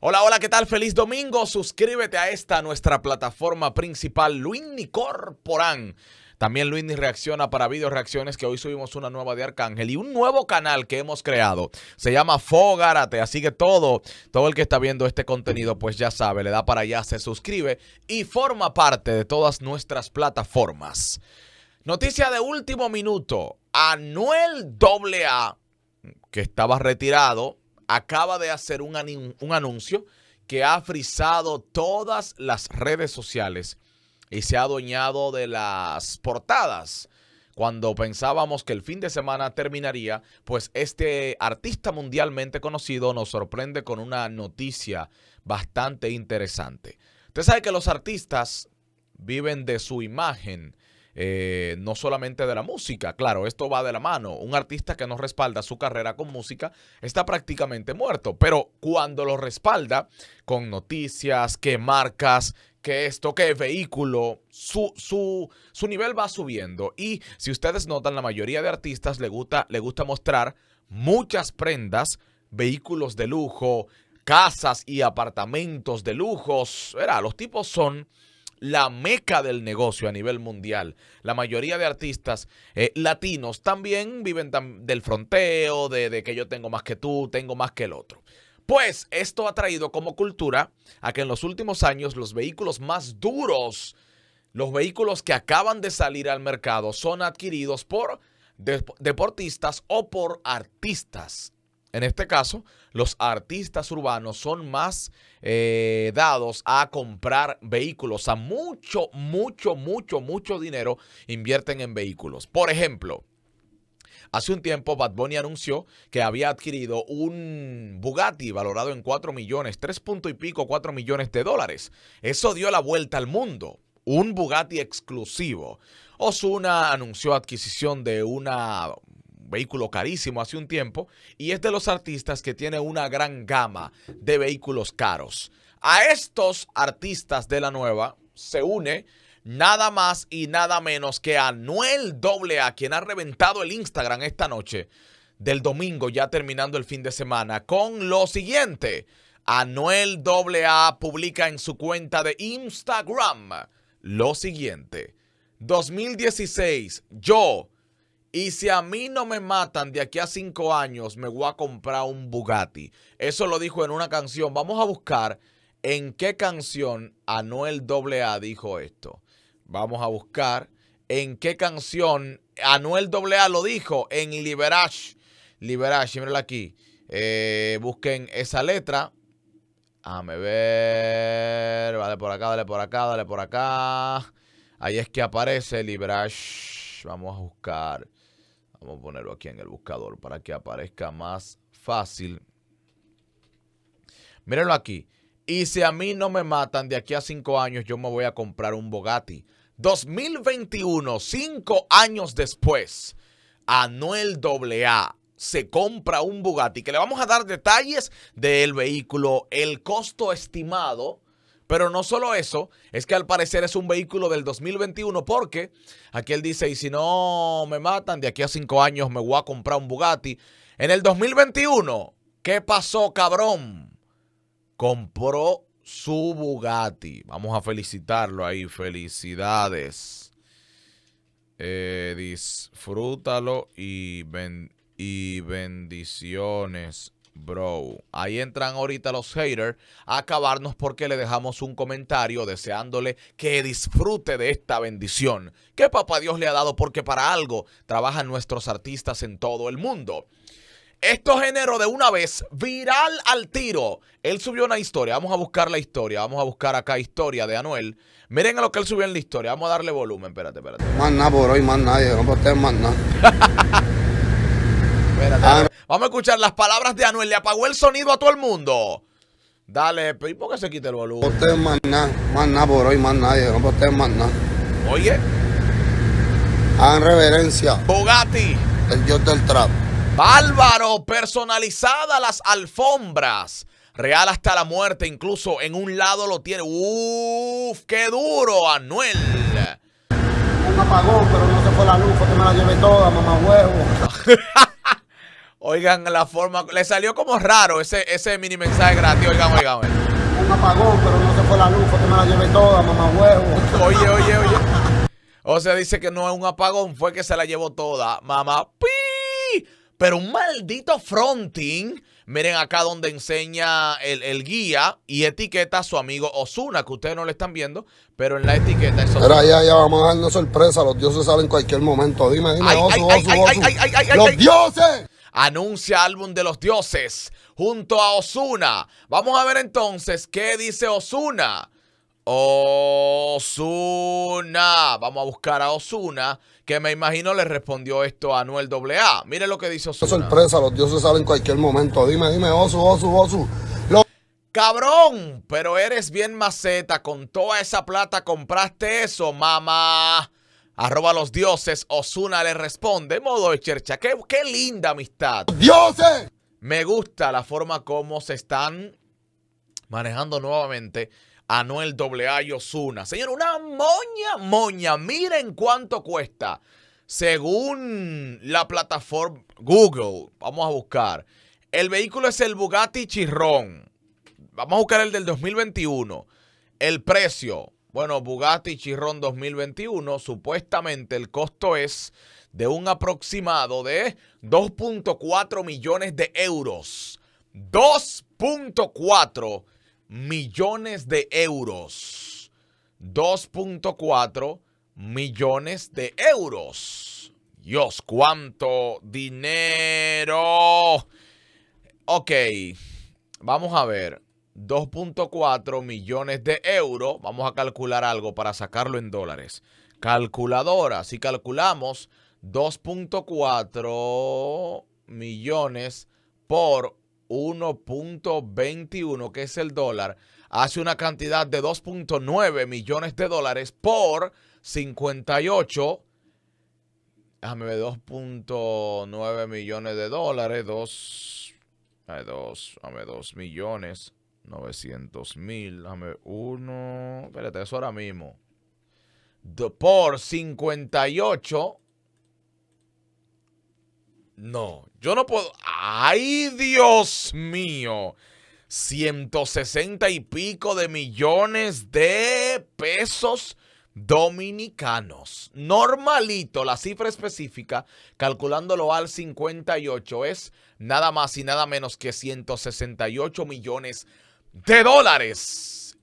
Hola, hola, ¿qué tal? Feliz domingo. Suscríbete a esta nuestra plataforma principal, Luini Corporan. También Luini reacciona para video reacciones que hoy subimos una nueva de Arcángel y un nuevo canal que hemos creado. Se llama Fogárate, así que todo, todo el que está viendo este contenido pues ya sabe, le da para allá, se suscribe y forma parte de todas nuestras plataformas. Noticia de último minuto. Anuel AA, que estaba retirado, acaba de hacer un, anuncio que ha frisado todas las redes sociales y se ha adueñado de las portadas. Cuando pensábamos que el fin de semana terminaría, pues este artista mundialmente conocido nos sorprende con una noticia bastante interesante. Usted sabe que los artistas viven de su imagen eh, no solamente de la música, claro, esto va de la mano. Un artista que no respalda su carrera con música está prácticamente muerto, pero cuando lo respalda con noticias, que marcas, qué esto, qué vehículo, su, su, su nivel va subiendo. Y si ustedes notan, la mayoría de artistas le gusta, le gusta mostrar muchas prendas, vehículos de lujo, casas y apartamentos de lujos. Era, los tipos son la meca del negocio a nivel mundial. La mayoría de artistas eh, latinos también viven del fronteo, de que yo tengo más que tú, tengo más que el otro. Pues esto ha traído como cultura a que en los últimos años los vehículos más duros, los vehículos que acaban de salir al mercado, son adquiridos por deportistas o por artistas en este caso, los artistas urbanos son más eh, dados a comprar vehículos, a mucho, mucho, mucho, mucho dinero invierten en vehículos. Por ejemplo, Hace un tiempo Bad Bunny anunció que había adquirido un Bugatti valorado en 4 millones, 3 punto y pico, 4 millones de dólares. Eso dio la vuelta al mundo. Un Bugatti exclusivo. Osuna anunció adquisición de una vehículo carísimo hace un tiempo y es de los artistas que tiene una gran gama de vehículos caros. A estos artistas de la nueva se une nada más y nada menos que Anuel AA, quien ha reventado el Instagram esta noche del domingo, ya terminando el fin de semana, con lo siguiente. Anuel AA publica en su cuenta de Instagram lo siguiente. 2016, yo y si a mí no me matan de aquí a cinco años, me voy a comprar un Bugatti. Eso lo dijo en una canción. Vamos a buscar en qué canción Anuel AA dijo esto. Vamos a buscar en qué canción Anuel AA lo dijo. En Liberage. Liberage, mírenlo aquí. Eh, busquen esa letra. Déjame ver. Vale, por acá, dale por acá, dale por acá. Ahí es que aparece Liberage. Vamos a buscar. Vamos a ponerlo aquí en el buscador para que aparezca más fácil. Mírenlo aquí. Y si a mí no me matan de aquí a cinco años, yo me voy a comprar un Bugatti. 2021, cinco años después, Anuel AA se compra un Bugatti, que le vamos a dar detalles del vehículo, el costo estimado pero no solo eso, es que al parecer es un vehículo del 2021 porque aquí él dice, y si no me matan, de aquí a cinco años me voy a comprar un Bugatti. En el 2021, ¿qué pasó, cabrón? Compró su Bugatti. Vamos a felicitarlo ahí, felicidades. Eh, disfrútalo y, ben y bendiciones Bro, ahí entran ahorita los haters a acabarnos porque le dejamos un comentario deseándole que disfrute de esta bendición que Papá Dios le ha dado porque para algo trabajan nuestros artistas en todo el mundo. Esto generó de una vez viral al tiro. Él subió una historia. Vamos a buscar la historia. Vamos a buscar acá historia de Anuel. Miren a lo que él subió en la historia. Vamos a darle volumen. Espérate, espérate. Más nada por hoy, más nadie. No más nada. Ah. Vamos a escuchar las palabras de Anuel. Le apagó el sonido a todo el mundo. Dale, ¿y por qué se quita el boludo? No ustedes más nada, más nada por hoy, más nadie. No ustedes más nada. Oye. Hagan reverencia. Bugatti El dios del trap. Bálvaro, personalizada las alfombras. Real hasta la muerte, incluso en un lado lo tiene. Uf, qué duro, Anuel. Un apagón, pero no se fue la luz, porque me la llevé toda, mamá huevo. Oigan la forma. Le salió como raro ese, ese mini mensaje gratis. Oigan, oigan, Un apagón, pero no se fue la luz, fue que me la llevé toda, mamá huevo. Oye, oye, oye. O sea, dice que no es un apagón, fue que se la llevó toda, mamá. ¡Pi! Pero un maldito fronting. Miren acá donde enseña el, guía y etiqueta a su amigo Osuna, que ustedes no le están viendo, pero en la etiqueta eso. ya, ya, vamos a darnos sorpresa. Los dioses salen en cualquier momento. Dime, dime, ay, ¡Los dioses! anuncia álbum de los dioses junto a Osuna. Vamos a ver entonces qué dice Osuna. Osuna. Vamos a buscar a Osuna, que me imagino le respondió esto a Noel AA. Mire lo que dice Osuna. sorpresa, los dioses salen en cualquier momento. Dime, dime, Osu, Osu, Osu. Cabrón, pero eres bien maceta. Con toda esa plata compraste eso, mamá. Arroba los dioses, Osuna le responde, modo de chercha, qué, linda amistad. ¡Dioses! Me gusta la forma como se están manejando nuevamente Anuel AA y Osuna. Señor, una moña, moña, miren cuánto cuesta. Según la plataforma Google, vamos a buscar. El vehículo es el Bugatti Chirrón. Vamos a buscar el del 2021. El precio, bueno, Bugatti Chiron 2021, supuestamente el costo es de un aproximado de 2.4 millones de euros. 2.4 millones de euros. 2.4 millones de euros. Dios, cuánto dinero. Ok, vamos a ver. 2.4 millones de euros. Vamos a calcular algo para sacarlo en dólares. Calculadora, si calculamos 2.4 millones por 1.21, que es el dólar, hace una cantidad de 2.9 millones de dólares por 58. Déjame ver, 2.9 millones de dólares, 2, 2, 2 millones 900 mil. dame uno. Espérate, eso ahora mismo. por 58. No, yo no puedo. ¡Ay, Dios mío! 160 y pico de millones de pesos dominicanos. Normalito, la cifra específica, calculándolo al 58, es nada más y nada menos que 168 millones de dólares.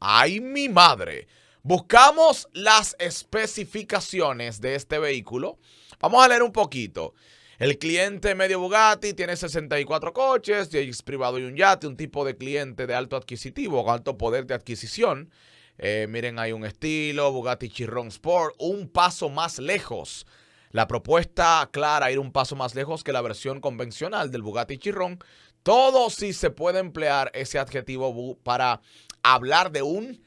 ¡Ay, mi madre! Buscamos las especificaciones de este vehículo. Vamos a leer un poquito. El cliente medio Bugatti tiene 64 coches, es privado y un yate, un tipo de cliente de alto adquisitivo, alto poder de adquisición. Eh, miren, hay un estilo, Bugatti Chiron Sport, un paso más lejos. La propuesta clara ir un paso más lejos que la versión convencional del Bugatti Chiron, todo sí se puede emplear ese adjetivo para hablar de un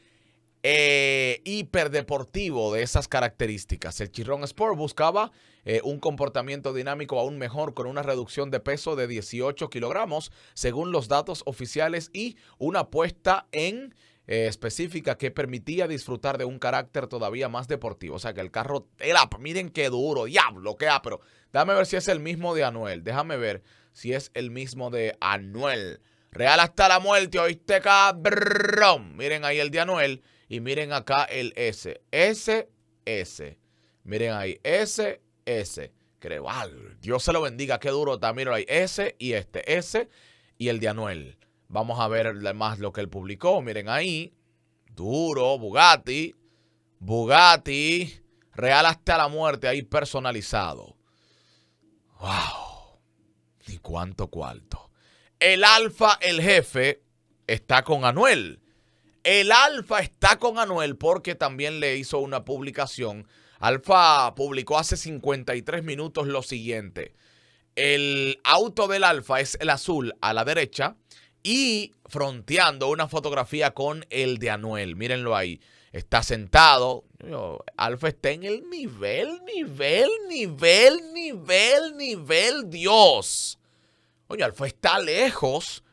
eh, hiperdeportivo de esas características. El Chirrón Sport buscaba eh, un comportamiento dinámico aún mejor con una reducción de peso de 18 kilogramos según los datos oficiales y una apuesta en eh, específica que permitía disfrutar de un carácter todavía más deportivo. O sea que el carro, era, miren qué duro, diablo, qué ha, pero déjame ver si es el mismo de Anuel, déjame ver si es el mismo de Anuel. Real hasta la muerte, oíste cabrón. Miren ahí el de Anuel y miren acá el S. S, S. Miren ahí, S, S. Creo, Dios se lo bendiga, qué duro está. Miren ahí, S y este, S y el de Anuel. Vamos a ver más lo que él publicó. Miren ahí, duro, Bugatti, Bugatti, Real hasta la muerte, ahí personalizado. ¡Wow! ¿Y cuánto cuarto? El Alfa, el jefe, está con Anuel. El Alfa está con Anuel porque también le hizo una publicación. Alfa publicó hace 53 minutos lo siguiente. El auto del Alfa es el azul a la derecha y fronteando una fotografía con el de Anuel. Mírenlo ahí está sentado. Alfa está en el nivel, nivel, nivel, nivel, nivel Dios. Oye, Alfa está lejos.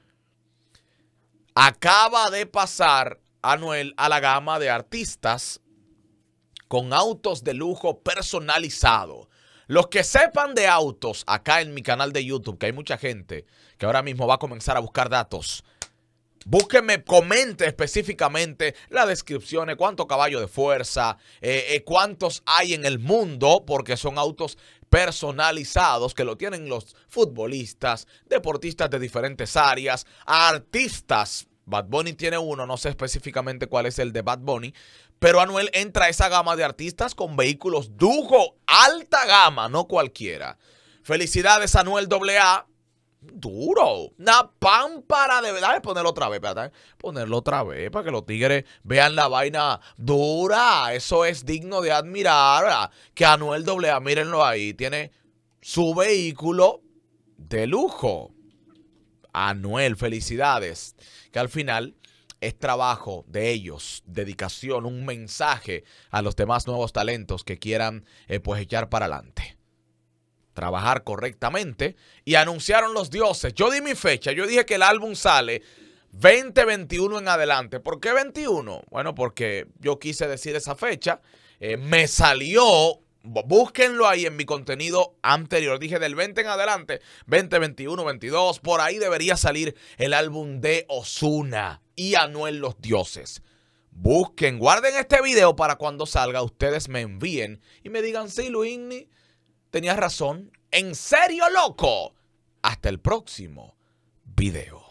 Acaba de pasar Anuel a la gama de artistas con autos de lujo personalizado. Los que sepan de autos acá en mi canal de YouTube, que hay mucha gente que ahora mismo va a comenzar a buscar datos Búsqueme, comente específicamente las descripciones, cuánto caballo de fuerza, eh, eh, cuántos hay en el mundo, porque son autos personalizados que lo tienen los futbolistas, deportistas de diferentes áreas, artistas. Bad Bunny tiene uno, no sé específicamente cuál es el de Bad Bunny, pero Anuel entra a esa gama de artistas con vehículos dujo alta gama, no cualquiera. Felicidades Anuel AA, duro. Una pámpara de verdad. Ponerlo otra vez, eh. Ponerlo otra vez para que los tigres vean la vaina dura. Eso es digno de admirar. Que Anuel Doblea, mírenlo ahí, tiene su vehículo de lujo. Anuel, felicidades. Que al final es trabajo de ellos, dedicación, un mensaje a los demás nuevos talentos que quieran eh, pues echar para adelante trabajar correctamente y anunciaron los dioses. Yo di mi fecha, yo dije que el álbum sale 2021 en adelante. ¿Por qué 21? Bueno, porque yo quise decir esa fecha. Eh, me salió, búsquenlo ahí en mi contenido anterior. Dije del 20 en adelante, 2021, 22. Por ahí debería salir el álbum de Osuna y Anuel Los Dioses. Busquen, guarden este video para cuando salga, ustedes me envíen y me digan, sí, luini tenías razón. En serio, loco. Hasta el próximo video.